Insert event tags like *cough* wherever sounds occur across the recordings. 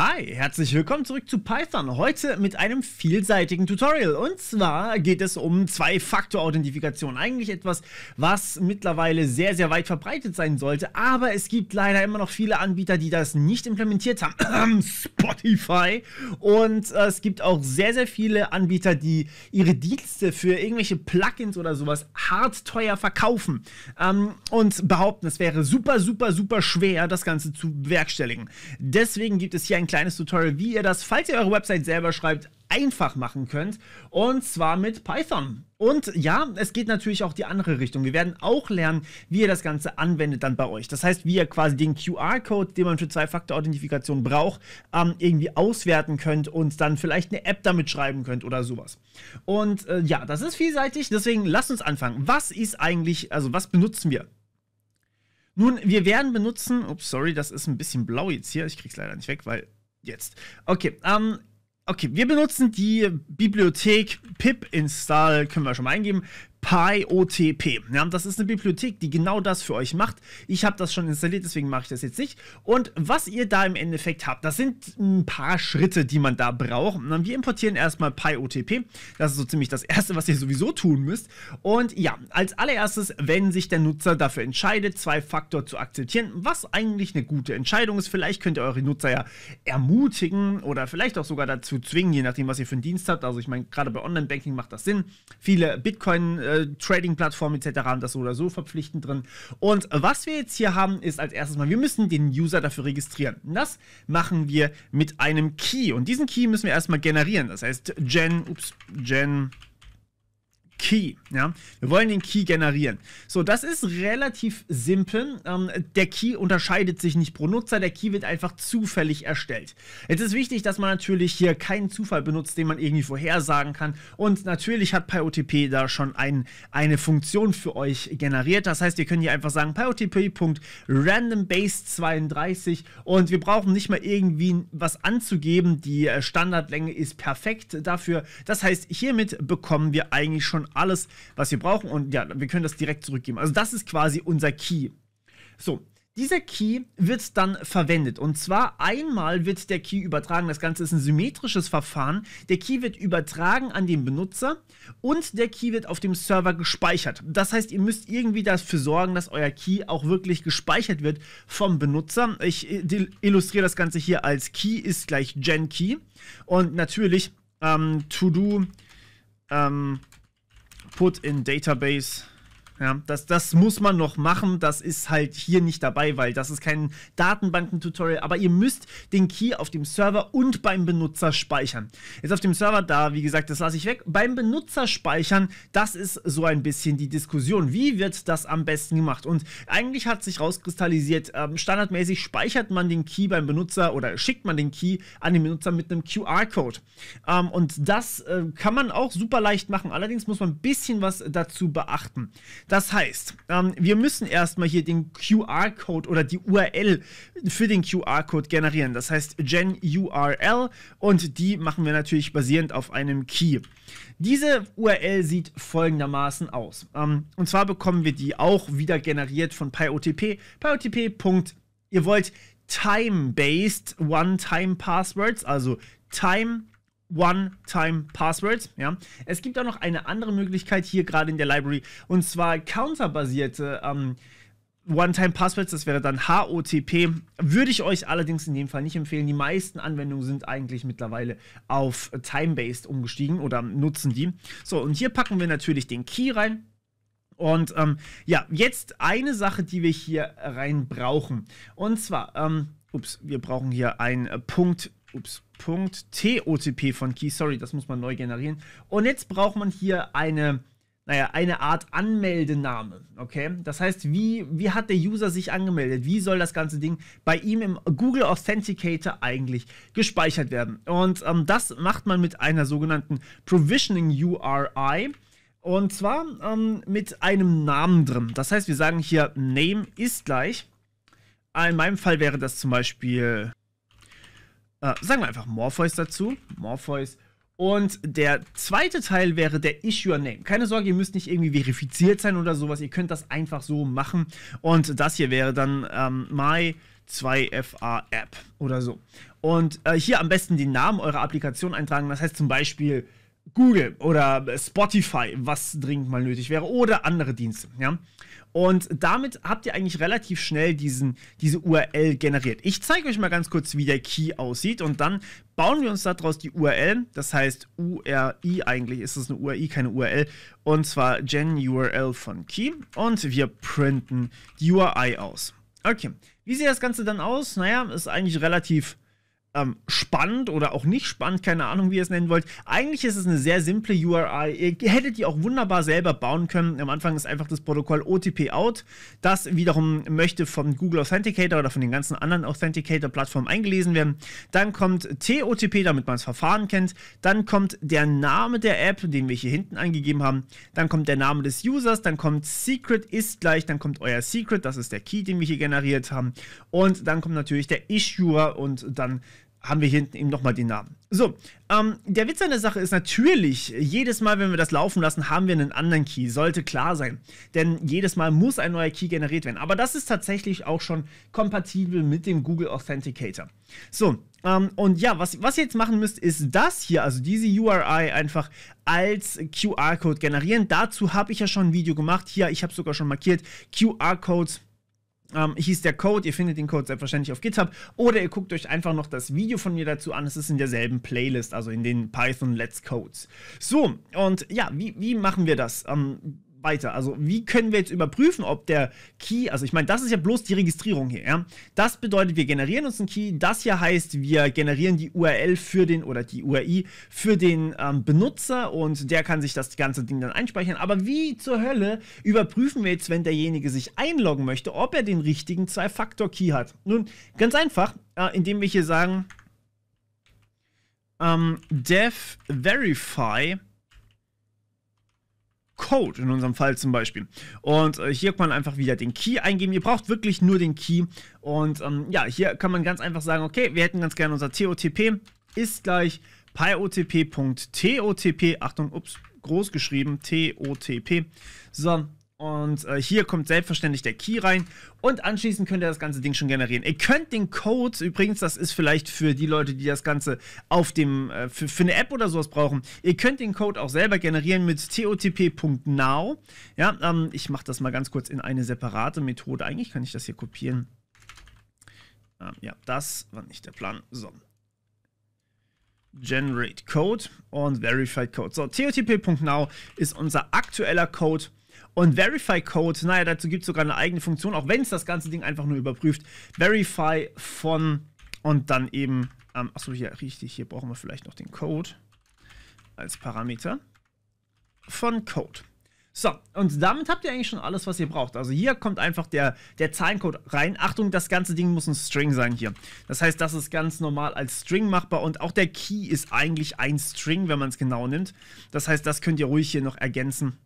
Hi, herzlich willkommen zurück zu Python. Heute mit einem vielseitigen Tutorial. Und zwar geht es um Zwei-Faktor-Authentifikation. Eigentlich etwas, was mittlerweile sehr, sehr weit verbreitet sein sollte. Aber es gibt leider immer noch viele Anbieter, die das nicht implementiert haben. *clears throat* Spotify. Und äh, es gibt auch sehr, sehr viele Anbieter, die ihre Dienste für irgendwelche Plugins oder sowas hart teuer verkaufen. Ähm, und behaupten, es wäre super, super, super schwer, das Ganze zu bewerkstelligen. Deswegen gibt es hier ein kleines Tutorial, wie ihr das, falls ihr eure Website selber schreibt, einfach machen könnt. Und zwar mit Python. Und ja, es geht natürlich auch die andere Richtung. Wir werden auch lernen, wie ihr das Ganze anwendet dann bei euch. Das heißt, wie ihr quasi den QR-Code, den man für Zwei-Faktor-Authentifikation braucht, ähm, irgendwie auswerten könnt und dann vielleicht eine App damit schreiben könnt oder sowas. Und äh, ja, das ist vielseitig. Deswegen lasst uns anfangen. Was ist eigentlich, also was benutzen wir? Nun, wir werden benutzen, ups, sorry, das ist ein bisschen blau jetzt hier. Ich krieg's leider nicht weg, weil Jetzt. Okay, ähm, okay, wir benutzen die Bibliothek pip install, können wir schon mal eingeben. PyOTP. Ja, das ist eine Bibliothek, die genau das für euch macht. Ich habe das schon installiert, deswegen mache ich das jetzt nicht. Und was ihr da im Endeffekt habt, das sind ein paar Schritte, die man da braucht. Wir importieren erstmal PyOTP. Das ist so ziemlich das Erste, was ihr sowieso tun müsst. Und ja, als allererstes, wenn sich der Nutzer dafür entscheidet, Zwei-Faktor zu akzeptieren, was eigentlich eine gute Entscheidung ist. Vielleicht könnt ihr eure Nutzer ja ermutigen oder vielleicht auch sogar dazu zwingen, je nachdem, was ihr für einen Dienst habt. Also ich meine, gerade bei Online-Banking macht das Sinn. Viele Bitcoin- äh, äh, trading plattform etc. haben das so oder so verpflichtend drin. Und was wir jetzt hier haben, ist als erstes mal, wir müssen den User dafür registrieren. Und das machen wir mit einem Key. Und diesen Key müssen wir erstmal generieren. Das heißt, gen, ups, gen Key. Ja? Wir wollen den Key generieren. So, das ist relativ simpel. Ähm, der Key unterscheidet sich nicht pro Nutzer. Der Key wird einfach zufällig erstellt. Jetzt ist wichtig, dass man natürlich hier keinen Zufall benutzt, den man irgendwie vorhersagen kann. Und natürlich hat PyOTP da schon ein, eine Funktion für euch generiert. Das heißt, wir können hier einfach sagen pyotp.randombase32 und wir brauchen nicht mal irgendwie was anzugeben. Die äh, Standardlänge ist perfekt dafür. Das heißt, hiermit bekommen wir eigentlich schon alles, was wir brauchen und ja, wir können das direkt zurückgeben. Also das ist quasi unser Key. So, dieser Key wird dann verwendet. Und zwar einmal wird der Key übertragen. Das Ganze ist ein symmetrisches Verfahren. Der Key wird übertragen an den Benutzer und der Key wird auf dem Server gespeichert. Das heißt, ihr müsst irgendwie dafür sorgen, dass euer Key auch wirklich gespeichert wird vom Benutzer. Ich äh, illustriere das Ganze hier als Key ist gleich Gen Key. Und natürlich ähm, to do ähm, put in database Ja, das, das muss man noch machen. Das ist halt hier nicht dabei, weil das ist kein Datenbanken-Tutorial. Aber ihr müsst den Key auf dem Server und beim Benutzer speichern. Jetzt auf dem Server da, wie gesagt, das lasse ich weg. Beim Benutzer speichern, das ist so ein bisschen die Diskussion. Wie wird das am besten gemacht? Und eigentlich hat sich rauskristallisiert, ähm, standardmäßig speichert man den Key beim Benutzer oder schickt man den Key an den Benutzer mit einem QR-Code. Ähm, und das äh, kann man auch super leicht machen. Allerdings muss man ein bisschen was dazu beachten. Das heißt, ähm, wir müssen erstmal hier den QR-Code oder die URL für den QR-Code generieren. Das heißt GenURL und die machen wir natürlich basierend auf einem Key. Diese URL sieht folgendermaßen aus. Ähm, und zwar bekommen wir die auch wieder generiert von PyOTP. PyOTP. Ihr wollt time-based One-Time-Passwords, also Time based One-Time-Password. Ja. Es gibt auch noch eine andere Möglichkeit hier gerade in der Library und zwar counterbasierte ähm, One-Time-Passwords, das wäre dann HOTP. Würde ich euch allerdings in dem Fall nicht empfehlen. Die meisten Anwendungen sind eigentlich mittlerweile auf Time-Based umgestiegen oder nutzen die. So, und hier packen wir natürlich den Key rein. Und ähm, ja, jetzt eine Sache, die wir hier rein brauchen. Und zwar, ähm, ups, wir brauchen hier ein äh, Punkt ups, Punkt, TOTP von Key, sorry, das muss man neu generieren. Und jetzt braucht man hier eine, naja, eine Art Anmeldename, okay? Das heißt, wie, wie hat der User sich angemeldet? Wie soll das ganze Ding bei ihm im Google Authenticator eigentlich gespeichert werden? Und ähm, das macht man mit einer sogenannten Provisioning URI. Und zwar ähm, mit einem Namen drin. Das heißt, wir sagen hier Name ist gleich. Äh, in meinem Fall wäre das zum Beispiel äh, sagen wir einfach Morpheus dazu. Morpheus. Und der zweite Teil wäre der Issue Your Name. Keine Sorge, ihr müsst nicht irgendwie verifiziert sein oder sowas. Ihr könnt das einfach so machen. Und das hier wäre dann ähm, My 2FA App oder so. Und äh, hier am besten den Namen eurer Applikation eintragen. Das heißt zum Beispiel Google oder Spotify, was dringend mal nötig wäre, oder andere Dienste. Ja? Und damit habt ihr eigentlich relativ schnell diesen, diese URL generiert. Ich zeige euch mal ganz kurz, wie der Key aussieht und dann bauen wir uns daraus die URL. Das heißt URI eigentlich ist es eine URI, keine URL. Und zwar GenURL von Key und wir printen die URI aus. Okay, wie sieht das Ganze dann aus? Naja, ist eigentlich relativ ähm, spannend oder auch nicht spannend, keine Ahnung, wie ihr es nennen wollt. Eigentlich ist es eine sehr simple URI. Ihr hättet die auch wunderbar selber bauen können. Am Anfang ist einfach das Protokoll OTP out. Das wiederum möchte vom Google Authenticator oder von den ganzen anderen Authenticator-Plattformen eingelesen werden. Dann kommt TOTP, damit man das Verfahren kennt. Dann kommt der Name der App, den wir hier hinten eingegeben haben. Dann kommt der Name des Users. Dann kommt Secret ist gleich. Dann kommt euer Secret. Das ist der Key, den wir hier generiert haben. Und dann kommt natürlich der Issuer und dann haben wir hinten eben nochmal den Namen. So, ähm, der Witz an der Sache ist natürlich, jedes Mal, wenn wir das laufen lassen, haben wir einen anderen Key. Sollte klar sein. Denn jedes Mal muss ein neuer Key generiert werden. Aber das ist tatsächlich auch schon kompatibel mit dem Google Authenticator. So, ähm, und ja, was, was ihr jetzt machen müsst, ist das hier, also diese URI einfach als QR-Code generieren. Dazu habe ich ja schon ein Video gemacht. Hier, ich habe sogar schon markiert. QR-Codes ähm, hieß der Code. Ihr findet den Code selbstverständlich auf GitHub. Oder ihr guckt euch einfach noch das Video von mir dazu an. Es ist in derselben Playlist, also in den Python Let's Codes. So, und ja, wie, wie machen wir das? Ähm, weiter. Also wie können wir jetzt überprüfen, ob der Key, also ich meine, das ist ja bloß die Registrierung hier, ja? Das bedeutet, wir generieren uns einen Key. Das hier heißt, wir generieren die URL für den oder die URI für den ähm, Benutzer und der kann sich das ganze Ding dann einspeichern. Aber wie zur Hölle überprüfen wir jetzt, wenn derjenige sich einloggen möchte, ob er den richtigen Zwei-Faktor-Key hat? Nun, ganz einfach, äh, indem wir hier sagen, ähm, def verify Code in unserem Fall zum Beispiel. Und äh, hier kann man einfach wieder den Key eingeben. Ihr braucht wirklich nur den Key. Und ähm, ja, hier kann man ganz einfach sagen, okay, wir hätten ganz gerne unser TOTP ist gleich pyotp.totp. Achtung, ups, groß geschrieben, TOTP. So, und äh, hier kommt selbstverständlich der Key rein. Und anschließend könnt ihr das ganze Ding schon generieren. Ihr könnt den Code, übrigens, das ist vielleicht für die Leute, die das Ganze auf dem, äh, für, für, eine App oder sowas brauchen, ihr könnt den Code auch selber generieren mit totp.now. Ja, ähm, ich mache das mal ganz kurz in eine separate Methode. Eigentlich kann ich das hier kopieren. Ähm, ja, das war nicht der Plan. So. Generate Code und Verified Code. So, totp.now ist unser aktueller Code und Verify Code, naja, dazu gibt es sogar eine eigene Funktion, auch wenn es das ganze Ding einfach nur überprüft. Verify von und dann eben, ähm, achso, hier richtig, hier brauchen wir vielleicht noch den Code als Parameter von Code. So, und damit habt ihr eigentlich schon alles, was ihr braucht. Also hier kommt einfach der, der Zahlencode rein. Achtung, das ganze Ding muss ein String sein hier. Das heißt, das ist ganz normal als String machbar und auch der Key ist eigentlich ein String, wenn man es genau nimmt. Das heißt, das könnt ihr ruhig hier noch ergänzen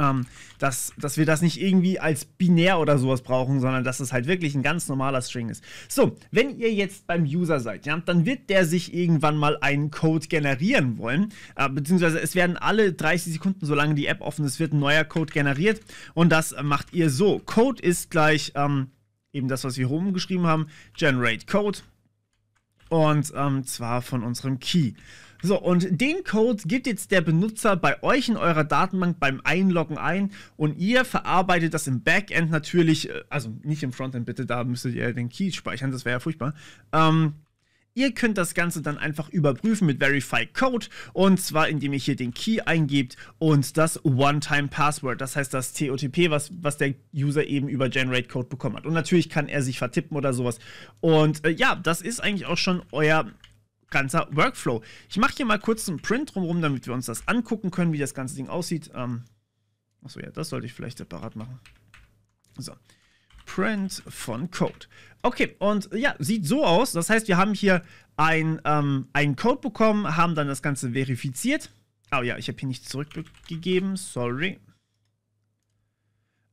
ähm, dass, dass wir das nicht irgendwie als binär oder sowas brauchen, sondern dass es halt wirklich ein ganz normaler String ist. So, wenn ihr jetzt beim User seid, ja, dann wird der sich irgendwann mal einen Code generieren wollen, äh, beziehungsweise es werden alle 30 Sekunden, solange die App offen ist, wird ein neuer Code generiert und das macht ihr so. Code ist gleich ähm, eben das, was wir hier oben geschrieben haben, generate Code und ähm, zwar von unserem Key. So, und den Code gibt jetzt der Benutzer bei euch in eurer Datenbank beim Einloggen ein und ihr verarbeitet das im Backend natürlich, äh, also nicht im Frontend bitte, da müsstet ihr den Key speichern, das wäre ja furchtbar. Ähm, Ihr könnt das Ganze dann einfach überprüfen mit Verify Code und zwar indem ihr hier den Key eingebt und das One-Time Password, das heißt das TOTP, was, was der User eben über Generate Code bekommen hat. Und natürlich kann er sich vertippen oder sowas. Und äh, ja, das ist eigentlich auch schon euer ganzer Workflow. Ich mache hier mal kurz einen Print drumherum, damit wir uns das angucken können, wie das ganze Ding aussieht. Ähm, achso, ja, das sollte ich vielleicht separat machen. So. Print von Code. Okay, und äh, ja, sieht so aus. Das heißt, wir haben hier ein, ähm, einen Code bekommen, haben dann das Ganze verifiziert. Oh ja, ich habe hier nichts zurückgegeben. Sorry.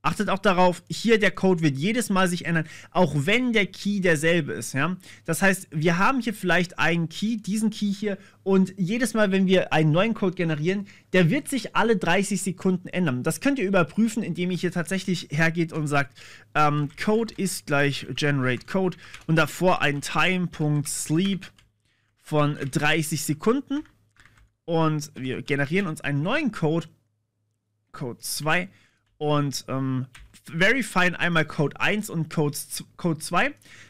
Achtet auch darauf, hier der Code wird jedes Mal sich ändern, auch wenn der Key derselbe ist. Ja? Das heißt, wir haben hier vielleicht einen Key, diesen Key hier, und jedes Mal, wenn wir einen neuen Code generieren, der wird sich alle 30 Sekunden ändern. Das könnt ihr überprüfen, indem ihr hier tatsächlich hergeht und sagt, ähm, Code ist gleich generate Code und davor ein Time.sleep von 30 Sekunden. Und wir generieren uns einen neuen Code, Code 2 und ähm, verifieren einmal Code 1 und Code, Code 2.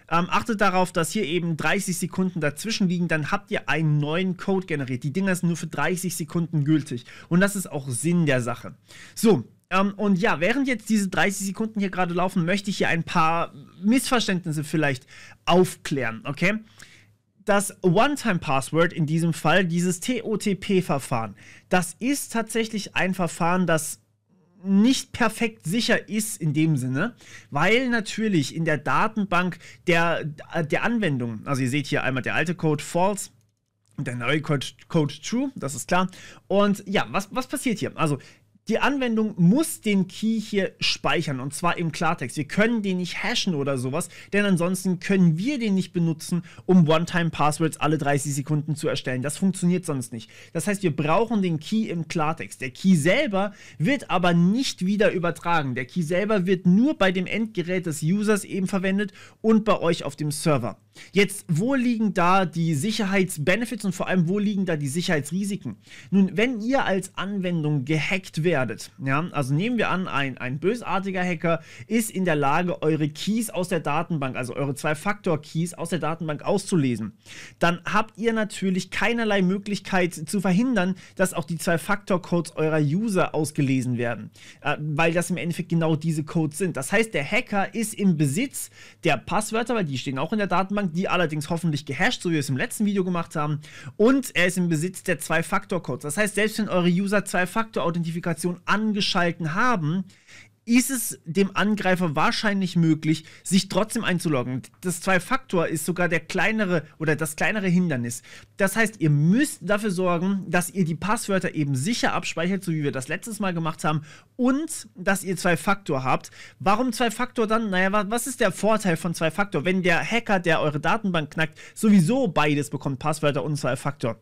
Ähm, achtet darauf, dass hier eben 30 Sekunden dazwischen liegen, dann habt ihr einen neuen Code generiert. Die Dinger sind nur für 30 Sekunden gültig. Und das ist auch Sinn der Sache. So, ähm, und ja, während jetzt diese 30 Sekunden hier gerade laufen, möchte ich hier ein paar Missverständnisse vielleicht aufklären, okay? Das One-Time-Password in diesem Fall, dieses TOTP-Verfahren, das ist tatsächlich ein Verfahren, das nicht perfekt sicher ist in dem Sinne, weil natürlich in der Datenbank der, äh, der Anwendung, also ihr seht hier einmal der alte Code false, der neue Code, Code true, das ist klar. Und ja, was, was passiert hier? Also die Anwendung muss den Key hier speichern und zwar im Klartext. Wir können den nicht hashen oder sowas, denn ansonsten können wir den nicht benutzen, um One-Time-Passwords alle 30 Sekunden zu erstellen. Das funktioniert sonst nicht. Das heißt, wir brauchen den Key im Klartext. Der Key selber wird aber nicht wieder übertragen. Der Key selber wird nur bei dem Endgerät des Users eben verwendet und bei euch auf dem Server. Jetzt, wo liegen da die Sicherheitsbenefits und vor allem, wo liegen da die Sicherheitsrisiken? Nun, wenn ihr als Anwendung gehackt werdet, ja, also nehmen wir an, ein, ein bösartiger Hacker ist in der Lage, eure Keys aus der Datenbank, also eure Zwei-Faktor-Keys aus der Datenbank auszulesen, dann habt ihr natürlich keinerlei Möglichkeit zu verhindern, dass auch die Zwei-Faktor-Codes eurer User ausgelesen werden, äh, weil das im Endeffekt genau diese Codes sind. Das heißt, der Hacker ist im Besitz der Passwörter, weil die stehen auch in der Datenbank, Deutschland, die allerdings hoffentlich gehasht, so wie wir es im letzten Video gemacht haben. Und er ist im Besitz der Zwei-Faktor-Codes. Das heißt, selbst wenn eure User Zwei-Faktor-Authentifikation angeschalten haben, ist es dem Angreifer wahrscheinlich möglich, sich trotzdem einzuloggen. Das Zwei-Faktor ist sogar der kleinere oder das kleinere Hindernis. Das heißt, ihr müsst dafür sorgen, dass ihr die Passwörter eben sicher abspeichert, so wie wir das letztes Mal gemacht haben, und dass ihr Zwei-Faktor habt. Warum Zwei-Faktor dann? Naja, was ist der Vorteil von Zwei-Faktor? Wenn der Hacker, der eure Datenbank knackt, sowieso beides bekommt, Passwörter und Zwei-Faktor.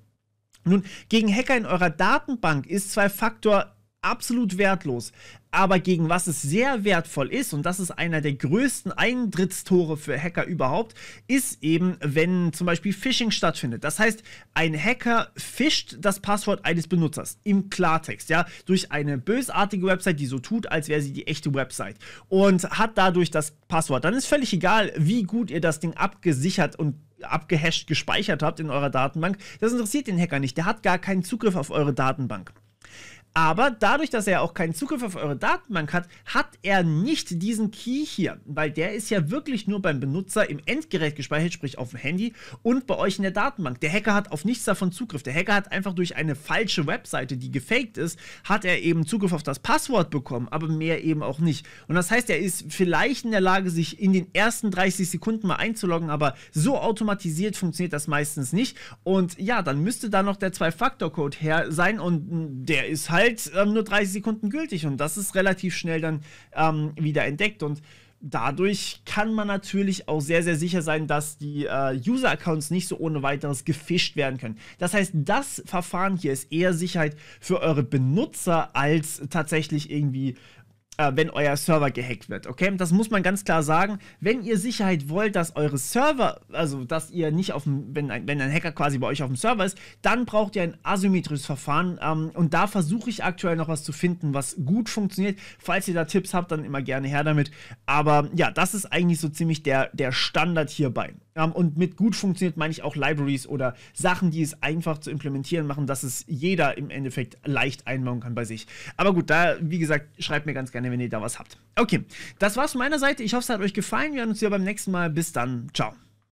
Nun, gegen Hacker in eurer Datenbank ist Zwei-Faktor absolut wertlos aber gegen was es sehr wertvoll ist, und das ist einer der größten Eintrittstore für Hacker überhaupt, ist eben, wenn zum Beispiel Phishing stattfindet. Das heißt, ein Hacker fischt das Passwort eines Benutzers im Klartext, ja, durch eine bösartige Website, die so tut, als wäre sie die echte Website und hat dadurch das Passwort. Dann ist völlig egal, wie gut ihr das Ding abgesichert und abgehasht gespeichert habt in eurer Datenbank. Das interessiert den Hacker nicht. Der hat gar keinen Zugriff auf eure Datenbank. Aber dadurch, dass er auch keinen Zugriff auf eure Datenbank hat, hat er nicht diesen Key hier, weil der ist ja wirklich nur beim Benutzer im Endgerät gespeichert, sprich auf dem Handy und bei euch in der Datenbank. Der Hacker hat auf nichts davon Zugriff. Der Hacker hat einfach durch eine falsche Webseite, die gefaked ist, hat er eben Zugriff auf das Passwort bekommen, aber mehr eben auch nicht. Und das heißt, er ist vielleicht in der Lage, sich in den ersten 30 Sekunden mal einzuloggen, aber so automatisiert funktioniert das meistens nicht. Und ja, dann müsste da noch der Zwei-Faktor-Code her sein und hm, der ist halt halt ähm, nur 30 Sekunden gültig und das ist relativ schnell dann ähm, wieder entdeckt und dadurch kann man natürlich auch sehr, sehr sicher sein, dass die äh, User-Accounts nicht so ohne weiteres gefischt werden können. Das heißt, das Verfahren hier ist eher Sicherheit für eure Benutzer als tatsächlich irgendwie äh, wenn euer Server gehackt wird. Okay, das muss man ganz klar sagen. Wenn ihr Sicherheit wollt, dass eure Server, also dass ihr nicht auf dem, wenn ein, wenn ein Hacker quasi bei euch auf dem Server ist, dann braucht ihr ein asymmetrisches Verfahren. Ähm, und da versuche ich aktuell noch was zu finden, was gut funktioniert. Falls ihr da Tipps habt, dann immer gerne her damit. Aber ja, das ist eigentlich so ziemlich der, der Standard hierbei. Ähm, und mit gut funktioniert meine ich auch Libraries oder Sachen, die es einfach zu implementieren machen, dass es jeder im Endeffekt leicht einbauen kann bei sich. Aber gut, da, wie gesagt, schreibt mir ganz gerne gerne, wenn ihr da was habt. Okay, das war's von meiner Seite. Ich hoffe, es hat euch gefallen. Wir hören uns ja beim nächsten Mal. Bis dann. Ciao.